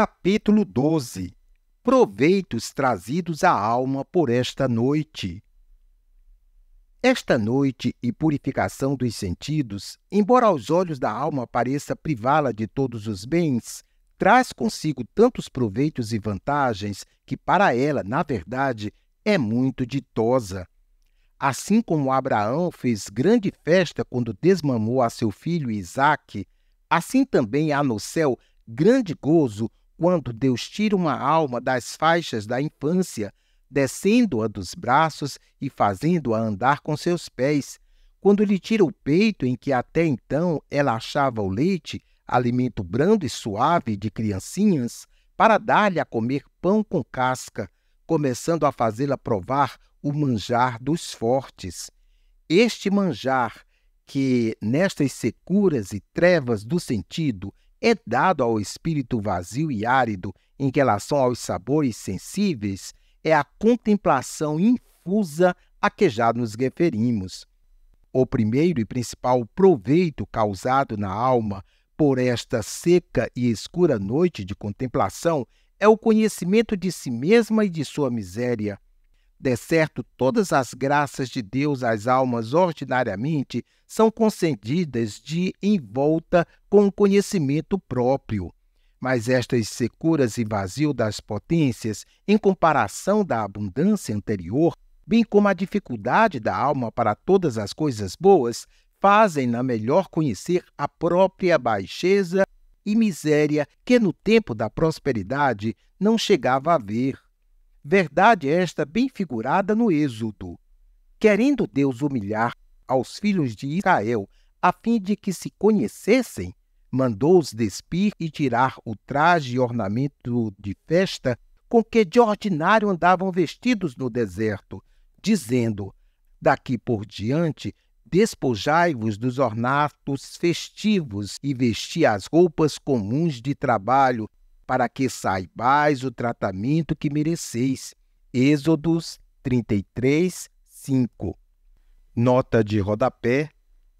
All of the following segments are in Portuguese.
capítulo 12 Proveitos trazidos à alma por esta noite. Esta noite e purificação dos sentidos, embora aos olhos da alma pareça privá-la de todos os bens, traz consigo tantos proveitos e vantagens que para ela, na verdade, é muito ditosa. Assim como Abraão fez grande festa quando desmamou a seu filho Isaque, assim também há no céu grande gozo quando Deus tira uma alma das faixas da infância, descendo-a dos braços e fazendo-a andar com seus pés, quando lhe tira o peito em que até então ela achava o leite, alimento brando e suave de criancinhas, para dar-lhe a comer pão com casca, começando a fazê-la provar o manjar dos fortes. Este manjar, que nestas securas e trevas do sentido é dado ao espírito vazio e árido em relação aos sabores sensíveis é a contemplação infusa a que já nos referimos. O primeiro e principal proveito causado na alma por esta seca e escura noite de contemplação é o conhecimento de si mesma e de sua miséria, de certo, todas as graças de Deus às almas ordinariamente são concedidas de envolta com o conhecimento próprio. Mas estas securas e vazio das potências, em comparação da abundância anterior, bem como a dificuldade da alma para todas as coisas boas, fazem-na melhor conhecer a própria baixeza e miséria que no tempo da prosperidade não chegava a ver. Verdade esta bem figurada no Êxodo. Querendo Deus humilhar aos filhos de Israel, a fim de que se conhecessem, mandou-os despir e tirar o traje e ornamento de festa com que de ordinário andavam vestidos no deserto, dizendo: Daqui por diante, despojai-vos dos ornatos festivos e vesti as roupas comuns de trabalho para que saibais o tratamento que mereceis. Êxodos 33, 5. Nota de rodapé,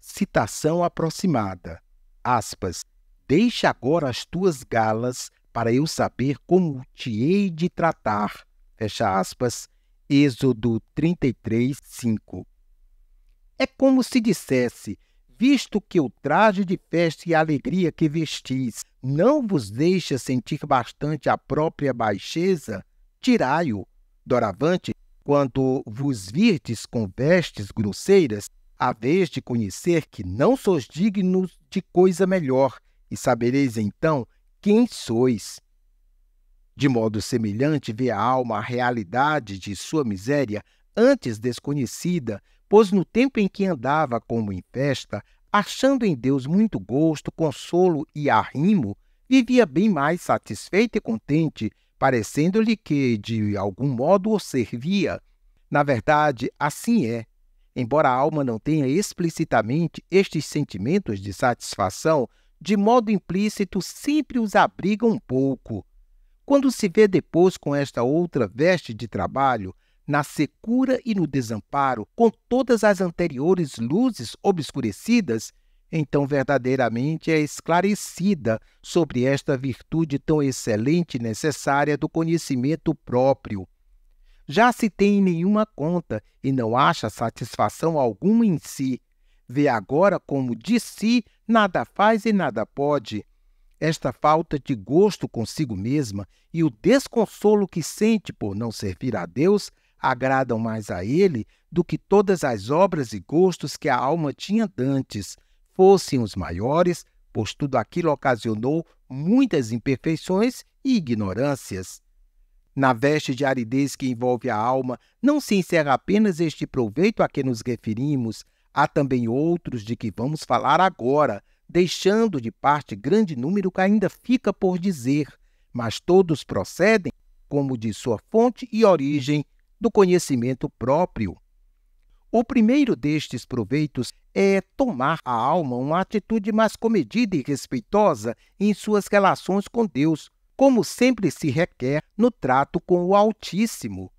citação aproximada. Aspas. Deixa agora as tuas galas para eu saber como te hei de tratar. Fecha aspas. Êxodo 33, 5. É como se dissesse: Visto que o traje de festa e a alegria que vestis não vos deixa sentir bastante a própria baixeza, tirai-o. Doravante, quando vos virdes com vestes grosseiras, a vez de conhecer que não sois dignos de coisa melhor, e sabereis então quem sois. De modo semelhante, vê a alma a realidade de sua miséria, antes desconhecida, pois no tempo em que andava como em festa, achando em Deus muito gosto, consolo e arrimo, vivia bem mais satisfeita e contente, parecendo-lhe que, de algum modo, o servia. Na verdade, assim é. Embora a alma não tenha explicitamente estes sentimentos de satisfação, de modo implícito sempre os abriga um pouco. Quando se vê depois com esta outra veste de trabalho, na secura e no desamparo, com todas as anteriores luzes obscurecidas, então verdadeiramente é esclarecida sobre esta virtude tão excelente e necessária do conhecimento próprio. Já se tem nenhuma conta e não acha satisfação alguma em si. Vê agora como de si nada faz e nada pode. Esta falta de gosto consigo mesma e o desconsolo que sente por não servir a Deus agradam mais a ele do que todas as obras e gostos que a alma tinha dantes, fossem os maiores, pois tudo aquilo ocasionou muitas imperfeições e ignorâncias. Na veste de aridez que envolve a alma, não se encerra apenas este proveito a que nos referimos, há também outros de que vamos falar agora, deixando de parte grande número que ainda fica por dizer, mas todos procedem como de sua fonte e origem, do conhecimento próprio. O primeiro destes proveitos é tomar a alma uma atitude mais comedida e respeitosa em suas relações com Deus, como sempre se requer no trato com o Altíssimo.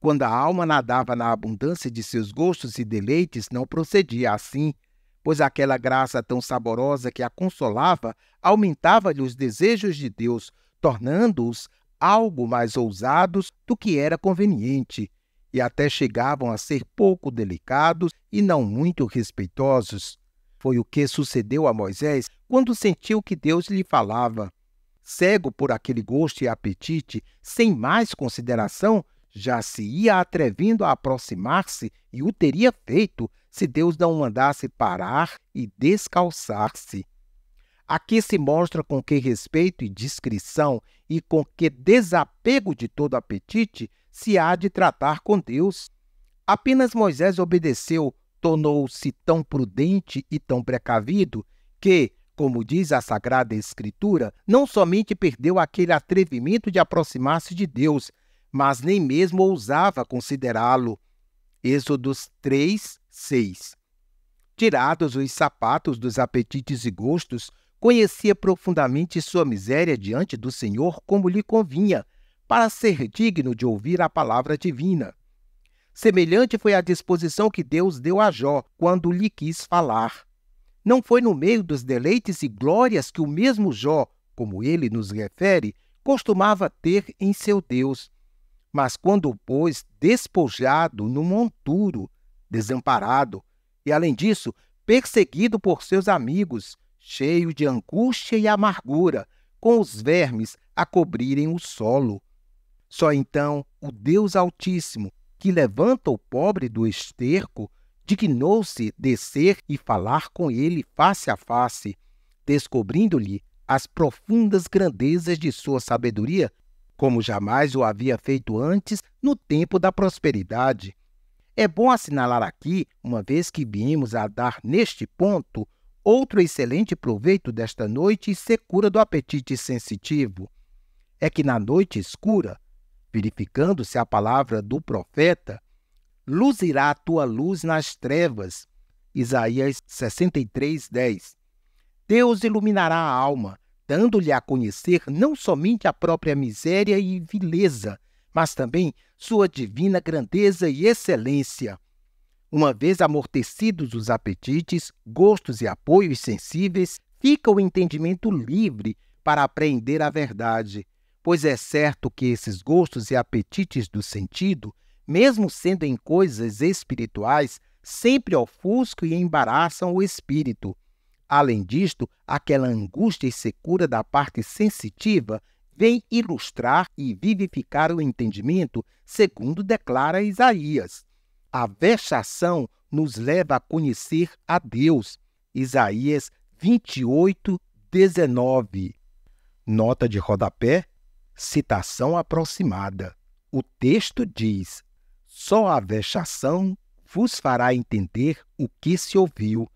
Quando a alma nadava na abundância de seus gostos e deleites, não procedia assim, pois aquela graça tão saborosa que a consolava aumentava-lhe os desejos de Deus, tornando-os algo mais ousados do que era conveniente, e até chegavam a ser pouco delicados e não muito respeitosos. Foi o que sucedeu a Moisés quando sentiu que Deus lhe falava. Cego por aquele gosto e apetite, sem mais consideração, já se ia atrevendo a aproximar-se e o teria feito se Deus não mandasse parar e descalçar-se. Aqui se mostra com que respeito e discrição e com que desapego de todo apetite se há de tratar com Deus. Apenas Moisés obedeceu, tornou-se tão prudente e tão precavido que, como diz a Sagrada Escritura, não somente perdeu aquele atrevimento de aproximar-se de Deus, mas nem mesmo ousava considerá-lo. Êxodos 3, 6. Tirados os sapatos dos apetites e gostos, conhecia profundamente sua miséria diante do Senhor como lhe convinha, para ser digno de ouvir a palavra divina. Semelhante foi a disposição que Deus deu a Jó quando lhe quis falar. Não foi no meio dos deleites e glórias que o mesmo Jó, como ele nos refere, costumava ter em seu Deus. Mas quando, pois, despojado no monturo, desamparado, e além disso, perseguido por seus amigos, cheio de angústia e amargura, com os vermes a cobrirem o solo. Só então o Deus Altíssimo, que levanta o pobre do esterco, dignou-se descer e falar com ele face a face, descobrindo-lhe as profundas grandezas de sua sabedoria, como jamais o havia feito antes no tempo da prosperidade. É bom assinalar aqui, uma vez que viemos a dar neste ponto Outro excelente proveito desta noite e secura do apetite sensitivo é que na noite escura, verificando-se a palavra do profeta, luzirá a tua luz nas trevas. Isaías 63, 10. Deus iluminará a alma, dando-lhe a conhecer não somente a própria miséria e vileza, mas também sua divina grandeza e excelência. Uma vez amortecidos os apetites, gostos e apoios sensíveis, fica o entendimento livre para apreender a verdade, pois é certo que esses gostos e apetites do sentido, mesmo sendo em coisas espirituais, sempre ofuscam e embaraçam o espírito. Além disto, aquela angústia e secura da parte sensitiva vem ilustrar e vivificar o entendimento, segundo declara Isaías. A vexação nos leva a conhecer a Deus. Isaías 28, 19. Nota de rodapé, citação aproximada. O texto diz: Só a vexação vos fará entender o que se ouviu.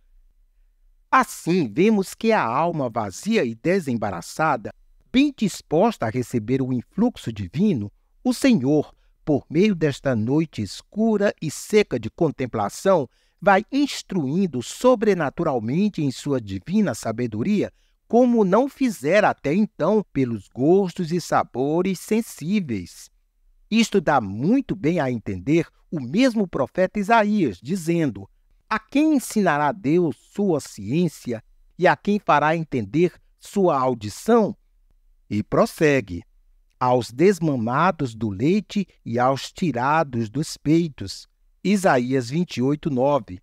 Assim, vemos que a alma vazia e desembaraçada, bem disposta a receber o influxo divino, o Senhor, por meio desta noite escura e seca de contemplação, vai instruindo sobrenaturalmente em sua divina sabedoria, como não fizera até então pelos gostos e sabores sensíveis. Isto dá muito bem a entender o mesmo profeta Isaías, dizendo: A quem ensinará Deus sua ciência e a quem fará entender sua audição? E prossegue: aos desmamados do leite e aos tirados dos peitos. Isaías 28, 9.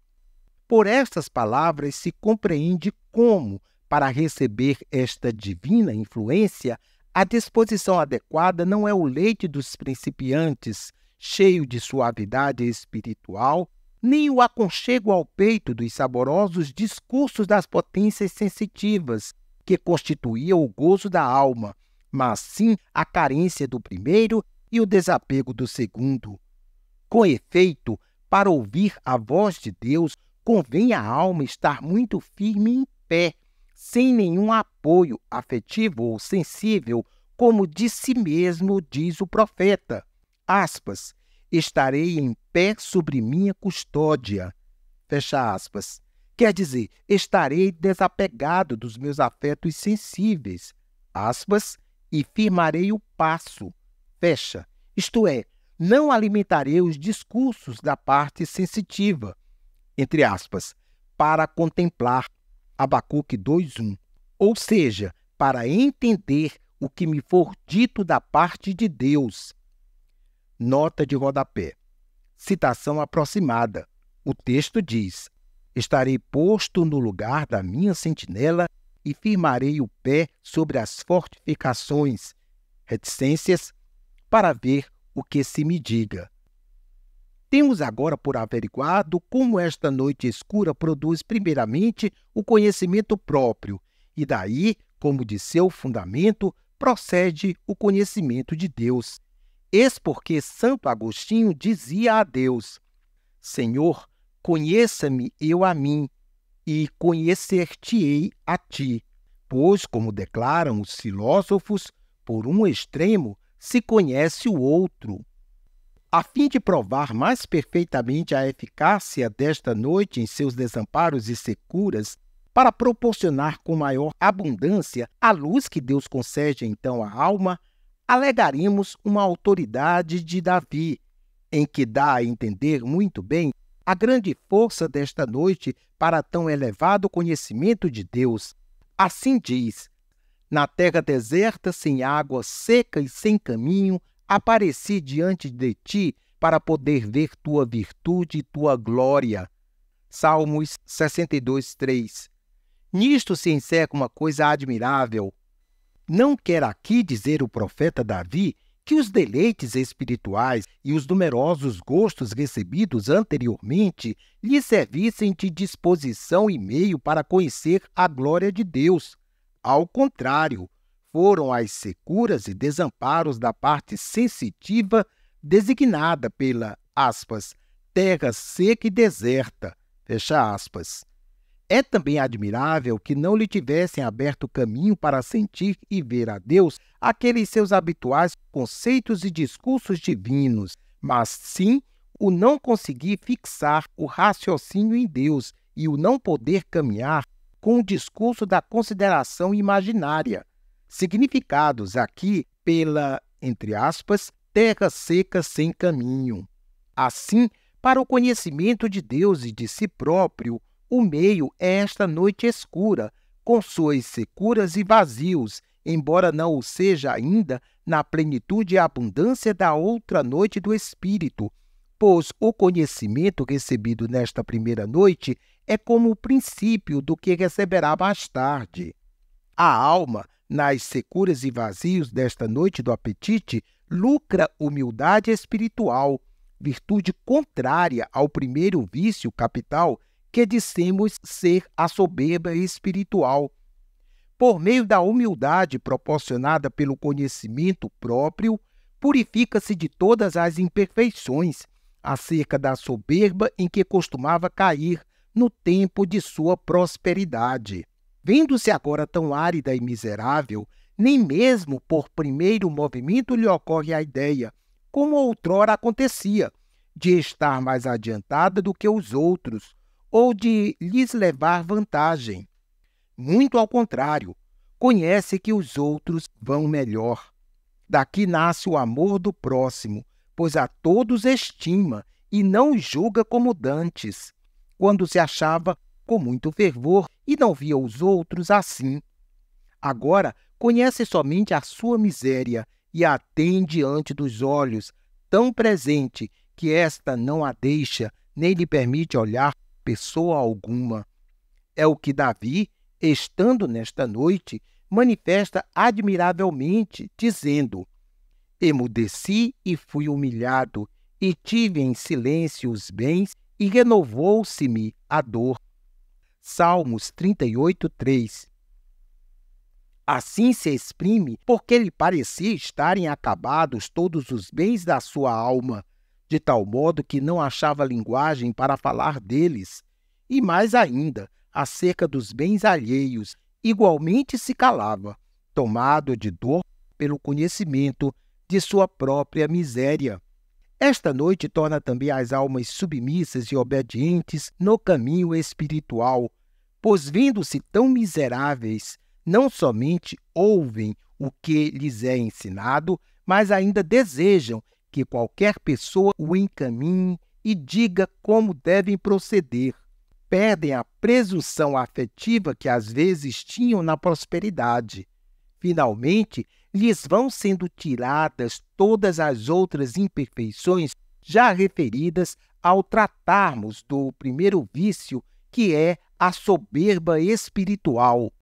Por estas palavras se compreende como, para receber esta divina influência, a disposição adequada não é o leite dos principiantes, cheio de suavidade espiritual, nem o aconchego ao peito dos saborosos discursos das potências sensitivas, que constituía o gozo da alma, mas sim a carência do primeiro e o desapego do segundo. Com efeito, para ouvir a voz de Deus, convém à alma estar muito firme em pé, sem nenhum apoio afetivo ou sensível, como de si mesmo diz o profeta. Aspas, estarei em pé sobre minha custódia. Fecha aspas. Quer dizer, estarei desapegado dos meus afetos sensíveis. Aspas, e firmarei o passo. Fecha. Isto é, não alimentarei os discursos da parte sensitiva, entre aspas, para contemplar Abacuque 2:1, ou seja, para entender o que me for dito da parte de Deus. Nota de rodapé. Citação aproximada. O texto diz: Estarei posto no lugar da minha sentinela e firmarei o pé sobre as fortificações, reticências, para ver o que se me diga. Temos agora por averiguado como esta noite escura produz, primeiramente, o conhecimento próprio, e daí, como de seu fundamento, procede o conhecimento de Deus. Eis porque Santo Agostinho dizia a Deus: Senhor, conheça-me eu a mim, e conhecer-te-ei a ti. Pois, como declaram os filósofos, por um extremo se conhece o outro. A fim de provar mais perfeitamente a eficácia desta noite em seus desamparos e securas, para proporcionar com maior abundância a luz que Deus concede então à alma, alegaremos uma autoridade de Davi, em que dá a entender muito bem a grande força desta noite para tão elevado conhecimento de Deus. Assim diz: Na terra deserta, sem água, seca e sem caminho, apareci diante de ti para poder ver tua virtude e tua glória. Salmos 62, 3. Nisto se encerra uma coisa admirável. Não quer aqui dizer o profeta Davi que os deleites espirituais e os numerosos gostos recebidos anteriormente lhe servissem de disposição e meio para conhecer a glória de Deus. Ao contrário, foram as securas e desamparos da parte sensitiva designada pela aspas, terra seca e deserta, fecha aspas, é também admirável que não lhe tivessem aberto caminho para sentir e ver a Deus aqueles seus habituais conceitos e discursos divinos, mas sim o não conseguir fixar o raciocínio em Deus e o não poder caminhar com o discurso da consideração imaginária, significados aqui pela, entre aspas, terra seca sem caminho. Assim, para o conhecimento de Deus e de si próprio, o meio é esta noite escura, com suas securas e vazios, embora não o seja ainda na plenitude e abundância da outra noite do Espírito, pois o conhecimento recebido nesta primeira noite é como o princípio do que receberá mais tarde. A alma, nas securas e vazios desta noite do apetite, lucra humildade espiritual, virtude contrária ao primeiro vício capital que dissemos ser a soberba espiritual. Por meio da humildade proporcionada pelo conhecimento próprio, purifica-se de todas as imperfeições acerca da soberba em que costumava cair no tempo de sua prosperidade. Vendo-se agora tão árida e miserável, nem mesmo por primeiro movimento lhe ocorre a ideia, como outrora acontecia, de estar mais adiantada do que os outros, ou de lhes levar vantagem. Muito ao contrário, conhece que os outros vão melhor. Daqui nasce o amor do próximo, pois a todos estima e não julga como dantes, quando se achava com muito fervor e não via os outros assim. Agora conhece somente a sua miséria e a tem diante dos olhos, tão presente que esta não a deixa, nem lhe permite olhar pessoa alguma. É o que Davi, estando nesta noite, manifesta admiravelmente, dizendo: Emudeci e fui humilhado, e tive em silêncio os bens, e renovou-se-me a dor. Salmos 38, 3. Assim se exprime, porque lhe parecia estarem acabados todos os bens da sua alma, de tal modo que não achava linguagem para falar deles, e mais ainda, acerca dos bens alheios, igualmente se calava, tomado de dor pelo conhecimento de sua própria miséria. Esta noite torna também as almas submissas e obedientes no caminho espiritual, pois, vendo-se tão miseráveis, não somente ouvem o que lhes é ensinado, mas ainda desejam que qualquer pessoa o encaminhe e diga como devem proceder. Perdem a presunção afetiva que às vezes tinham na prosperidade. Finalmente, lhes vão sendo tiradas todas as outras imperfeições já referidas ao tratarmos do primeiro vício, que é a soberba espiritual.